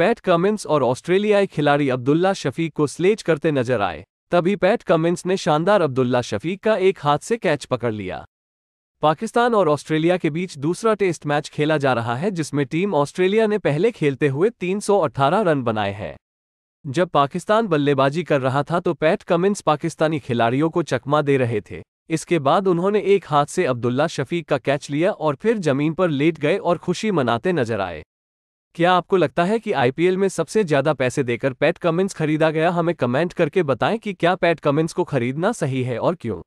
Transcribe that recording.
PAT Cummins और ऑस्ट्रेलियाई खिलाड़ी अब्दुल्ला शफीक को स्लेज करते नजर आए तभी पैट कमिंस ने शानदार अब्दुल्ला शफीक का एक हाथ से कैच पकड़ लिया पाकिस्तान और ऑस्ट्रेलिया के बीच दूसरा टेस्ट मैच खेला जा रहा है जिसमें टीम ऑस्ट्रेलिया ने पहले खेलते हुए 318 रन बनाए हैं जब पाकिस्तान बल्लेबाजी कर रहा था तो पैट कमिंस पाकिस्तानी खिलाड़ियों को चकमा दे रहे थे इसके बाद उन्होंने एक हाथ से अब्दुल्ला शफीक का कैच लिया और फिर जमीन पर लेट गए और खुशी मनाते नजर आए क्या आपको लगता है कि आईपीएल में सबसे ज्यादा पैसे देकर पैट कमिंस खरीदा गया हमें कमेंट करके बताएं कि क्या पैट कमिंस को खरीदना सही है और क्यों